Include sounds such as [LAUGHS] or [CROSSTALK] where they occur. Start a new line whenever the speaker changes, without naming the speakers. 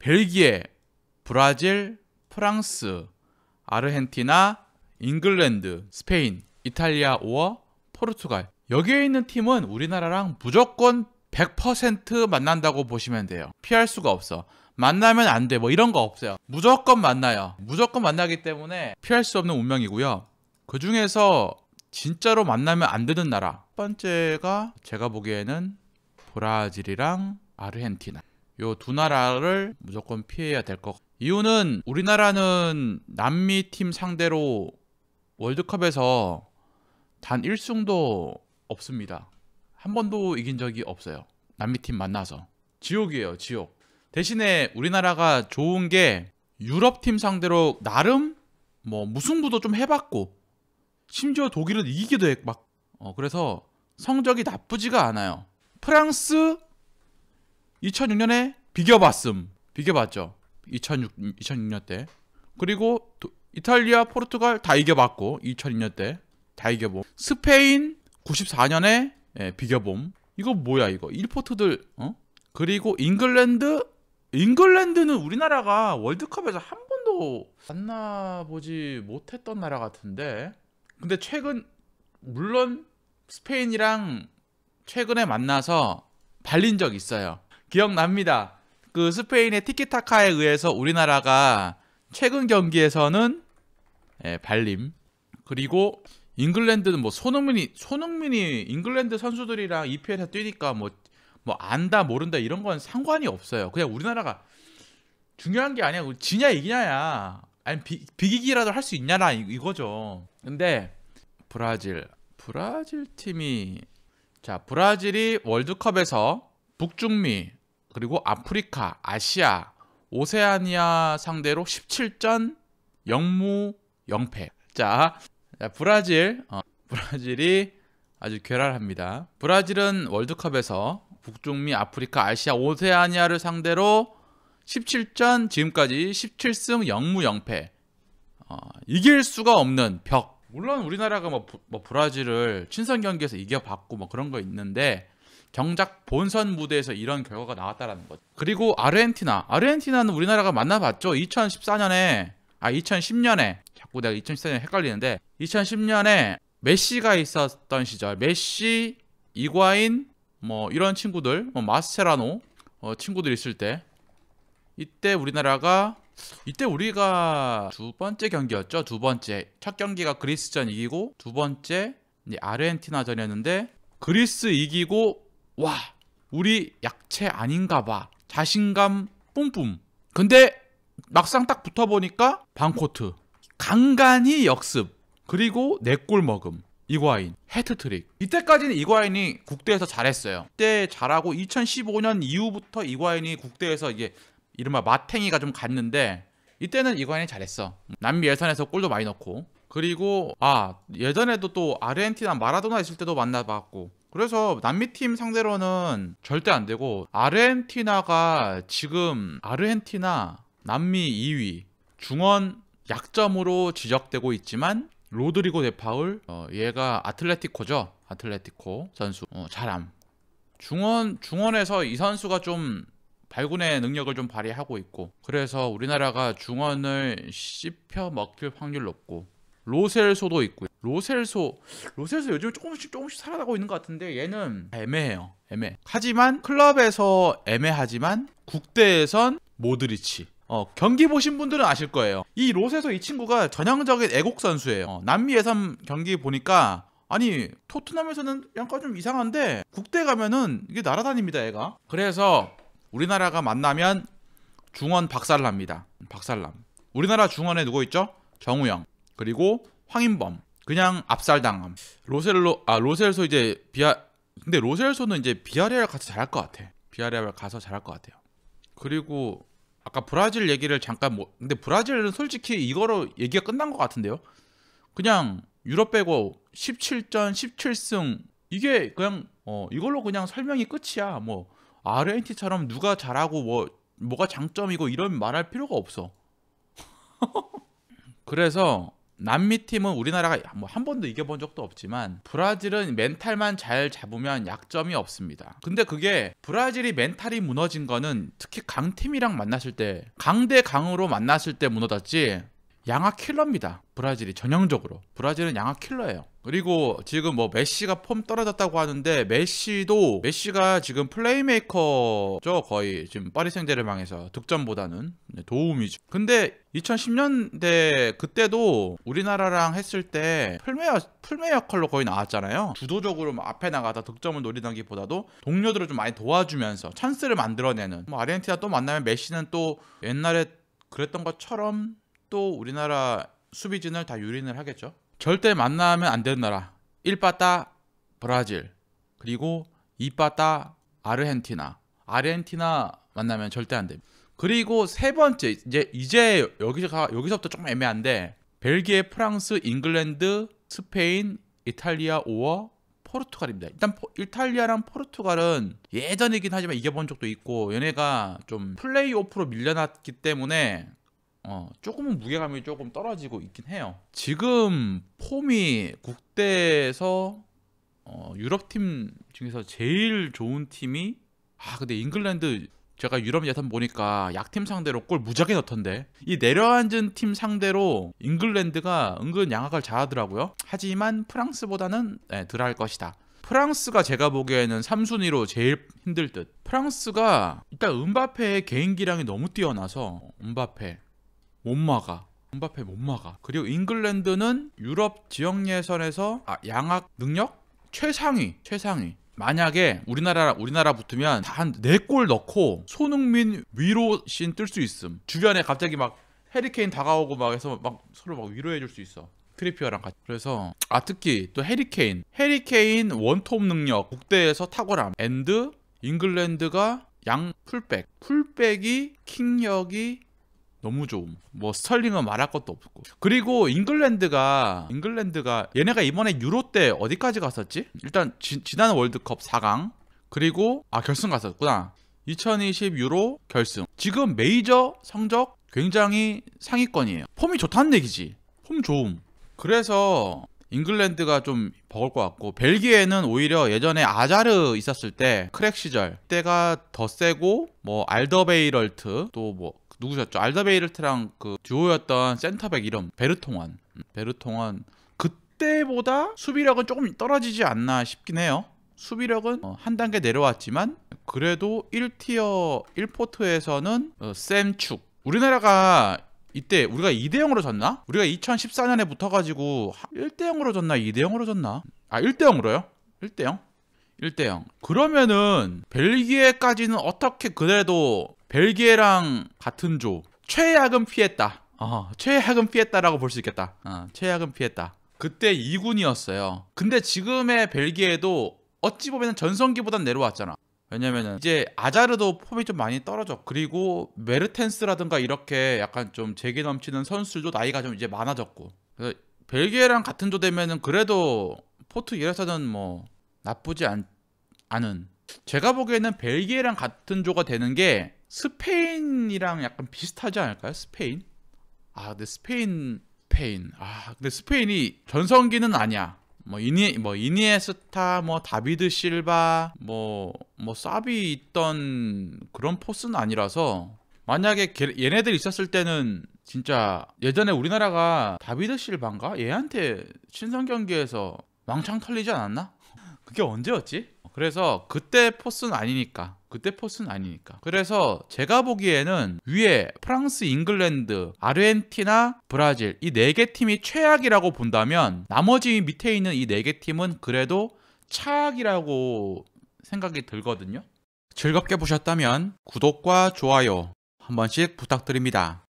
벨기에, 브라질, 프랑스, 아르헨티나, 잉글랜드, 스페인, 이탈리아 오어, 포르투갈. 여기에 있는 팀은 우리나라랑 무조건 100% 만난다고 보시면 돼요. 피할 수가 없어. 만나면 안 돼. 뭐 이런 거 없어요. 무조건 만나요. 무조건 만나기 때문에 피할 수 없는 운명이고요. 그 중에서 진짜로 만나면 안 되는 나라. 첫 번째가 제가 보기에는 브라질이랑 아르헨티나. 요두 나라를 무조건 피해야 될 것. 이유는 우리나라는 남미 팀 상대로 월드컵에서 단 1승도 없습니다. 한 번도 이긴 적이 없어요. 남미 팀 만나서. 지옥이에요, 지옥. 대신에 우리나라가 좋은 게 유럽 팀 상대로 나름 뭐 무승부도 좀 해봤고 심지어 독일은 이기기도 했막 고 어, 그래서 성적이 나쁘지가 않아요. 프랑스 2006년에 비겨봤음 비겨봤죠 2006, 2006년 때 그리고 도, 이탈리아 포르투갈 다 이겨봤고 2002년 때 다 이겨봄 스페인 94년에 예, 비겨봄 이거 뭐야 이거 1포트들 어? 그리고 잉글랜드 잉글랜드는 우리나라가 월드컵에서 한 번도 만나보지 못했던 나라 같은데 근데 최근 물론 스페인이랑 최근에 만나서 발린 적 있어요 기억납니다 그 스페인의 티키타카에 의해서 우리나라가 최근 경기에서는 예, 발림 그리고 잉글랜드는 뭐 손흥민이 손흥민이 잉글랜드 선수들이랑 EPL에서 뛰니까 뭐뭐 뭐 안다 모른다 이런 건 상관이 없어요. 그냥 우리나라가 중요한 게 아니야. 지냐 이기냐야. 아니 비, 비기기라도 할 수 있냐나 이거죠. 근데 브라질 브라질 팀이 자 브라질이 월드컵에서 북중미 그리고 아프리카, 아시아, 오세아니아 상대로 17전 0무 0패. 자, 브라질, 어, 브라질이 아주 괴랄합니다. 브라질은 월드컵에서 북중미, 아프리카, 아시아, 오세아니아를 상대로 17전 지금까지 17승 0무 0패. 어, 이길 수가 없는 벽. 물론 우리나라가 뭐, 뭐 브라질을 친선 경기에서 이겨봤고 뭐 그런 거 있는데 정작 본선 무대에서 이런 결과가 나왔다라는 거죠. 그리고 아르헨티나. 아르헨티나는 우리나라가 만나봤죠. 2014년에 아 2010년에 자꾸 내가 2014년 에 헷갈리는데 2010년에 메시가 있었던 시절 메시, 이과인 뭐 이런 친구들 뭐마스테라노 어, 친구들 있을 때 이때 우리나라가 이때 우리가 두 번째 경기였죠. 두 번째 첫 경기가 그리스전 이기고 두 번째 아르헨티나전이었는데 그리스 이기고 와 우리 약체 아닌가 봐 자신감 뿜뿜 근데 막상 딱 붙어보니까 반코트 간간히 역습 그리고 내골 먹음 이과인 헤트트릭 이때까지는 이과인이 국대에서 잘했어요 그때 잘하고 2015년 이후부터 이과인이 국대에서 이게 이른바 마탱이가 좀 갔는데 이때는 이과인이 잘했어 남미 예선에서 골도 많이 넣고 그리고 아 예전에도 또 아르헨티나 마라도나 있을 때도 만나봤고 그래서 남미팀 상대로는 절대 안 되고 아르헨티나가 지금 아르헨티나 남미 2위 중원 약점으로 지적되고 있지만 로드리고 데파울 어, 얘가 아틀레티코죠 아틀레티코 선수 어, 잘함 중원 중원에서 이 선수가 좀 발군의 능력을 좀 발휘하고 있고 그래서 우리나라가 중원을 씹혀 먹힐 확률 높고 로셀소도 있고요 로셀소 로셀소 요즘 조금씩 조금씩 살아나고 있는 것 같은데 얘는 애매해요 애매 하지만 클럽에서 애매하지만 국대에선 모드리치 어, 경기 보신 분들은 아실 거예요 이 로셀소 이 친구가 전형적인 애국 선수예요 어, 남미 예선 경기 보니까 아니 토트넘에서는 약간 좀 이상한데 국대 가면은 이게 날아다닙니다 애가 그래서 우리나라가 만나면 중원 박살납니다 박살남 우리나라 중원에 누구 있죠? 정우영 그리고 황인범 그냥 압살당함. 로셀로 아 로셀소 이제 비아 근데 로셀소는 이제 비아레알 가서 잘할 것 같아. 비아레알 가서 잘할 것 같아요. 그리고 아까 브라질 얘기를 잠깐 뭐 근데 브라질은 솔직히 이거로 얘기가 끝난 것 같은데요. 그냥 유럽 빼고 17전 17승 이게 그냥 어 이걸로 그냥 설명이 끝이야. 뭐 아르헨티처럼 누가 잘하고 뭐 뭐가 장점이고 이런 말할 필요가 없어. [LAUGHS] 그래서 남미 팀은 우리나라가 뭐 한 번도 이겨본 적도 없지만 브라질은 멘탈만 잘 잡으면 약점이 없습니다. 근데 그게 브라질이 멘탈이 무너진 거는 특히 강팀이랑 만났을 때 강대 강으로 만났을 때 무너졌지 양아 킬러입니다. 브라질이 전형적으로 브라질은 양아 킬러예요. 그리고 지금 뭐 메시가 폼 떨어졌다고 하는데 메시도 메시가 지금 플레이메이커죠 거의 지금 파리 생제르망에서 득점보다는 네, 도움이죠. 근데 2010년대 그때도 우리나라랑 했을 때 풀메어 풀메 역할로 거의 나왔잖아요. 주도적으로 뭐 앞에 나가다 득점을 노리던기보다도 동료들을 좀 많이 도와주면서 찬스를 만들어내는. 뭐 아르헨티나 또 만나면 메시는 또 옛날에 그랬던 것처럼 또 우리나라 수비진을 다 유린을 하겠죠. 절대 만나면 안 되는 나라. 1바다 브라질 그리고 2바다 아르헨티나. 아르헨티나 만나면 절대 안 됩니다. 그리고 세 번째 이제 이제 여기서 여기서부터 조금 애매한데 벨기에, 프랑스, 잉글랜드, 스페인, 이탈리아, 오어 포르투갈입니다. 일단 포, 이탈리아랑 포르투갈은 예전이긴 하지만 이겨본 적도 있고 얘네가 좀 플레이오프로 밀려났기 때문에 어, 조금은 무게감이 조금 떨어지고 있긴 해요. 지금 폼이 국대에서 어, 유럽 팀 중에서 제일 좋은 팀이 아 근데 잉글랜드 제가 유럽 예선 보니까 약팀 상대로 골 무지하게 넣던데 이 내려앉은 팀 상대로 잉글랜드가 은근 양악을 잘하더라고요. 하지만 프랑스보다는 네, 덜할 것이다. 프랑스가 제가 보기에는 3순위로 제일 힘들 듯. 프랑스가 일단 은바페의 개인기량이 너무 뛰어나서 은바페 못 막아. 음바페 못 막아. 그리고 잉글랜드는 유럽 지역 예선에서 아, 양악 능력 최상위, 최상위. 만약에 우리나라 우리나라 붙으면 다한네 골 넣고 손흥민 위로 씬뜰수 있음. 주변에 갑자기 막 해리케인 다가오고 막 해서 막 서로 막 위로해 줄 수 있어. 트리피어랑 같이 그래서 아 특히 또 해리케인 해리케인 원톱 능력 국대에서 탁월함 앤드 잉글랜드가 양 풀백 풀백이 킹력이 너무 좋음. 뭐 스털링은 말할 것도 없고. 그리고 잉글랜드가 잉글랜드가 얘네가 이번에 유로 때 어디까지 갔었지? 일단 지, 지난 월드컵 4강 그리고 아 결승 갔었구나. 2020 유로 결승. 지금 메이저 성적 굉장히 상위권이에요. 폼이 좋다는 얘기지. 폼 좋음. 그래서 잉글랜드가 좀 버거울 것 같고 벨기에는 오히려 예전에 아자르 있었을 때 크랙 시절 때가 더 세고 뭐 알더베이럴트 또뭐 누구셨죠? 알다베이르트랑 그 듀오였던 센터백 이름 베르통환. 음, 베르통환 그때보다 수비력은 조금 떨어지지 않나 싶긴 해요. 수비력은 어, 한 단계 내려왔지만 그래도 1티어 1포트에서는 쌤축 어, 우리나라가 이때 우리가 2대 0으로 졌나? 우리가 2014년에 붙어가지고 1대 0으로 졌나 2대 0으로 졌나? 아 1대 0으로요? 1대 0? 1대 0 그러면은 벨기에까지는 어떻게 그래도 벨기에랑 같은 조 최악은 피했다 어, 최악은 피했다라고 볼 수 있겠다 어, 최악은 피했다 그때 2군이었어요 근데 지금의 벨기에도 어찌 보면 전성기보단 내려왔잖아 왜냐면은 이제 아자르도 폼이 좀 많이 떨어져 그리고 메르텐스라든가 이렇게 약간 좀 재기 넘치는 선수들도 나이가 좀 이제 많아졌고 그래서 벨기에랑 같은 조 되면은 그래도 포트 이래서는 뭐 나쁘지 않, 않은 제가 보기에는 벨기에랑 같은 조가 되는 게 스페인이랑 약간 비슷하지 않을까요? 스페인? 아, 근데 스페인 스페인. 아, 근데 스페인이 전성기는 아니야. 뭐 이니 뭐 이니에스타, 뭐 다비드 실바, 뭐뭐 뭐 사비 있던 그런 포스는 아니라서 만약에 걔, 얘네들 있었을 때는 진짜 예전에 우리나라가 다비드 실반가 얘한테 신선 경기에서 왕창 털리지 않았나? [LAUGHS] 그게 언제였지? 그래서 그때 포스는 아니니까 그때 포스는 아니니까. 그래서 제가 보기에는 위에 프랑스, 잉글랜드, 아르헨티나, 브라질 이 네 개 팀이 최악이라고 본다면 나머지 밑에 있는 이 네 개 팀은 그래도 차악이라고 생각이 들거든요. 즐겁게 보셨다면 구독과 좋아요 한 번씩 부탁드립니다.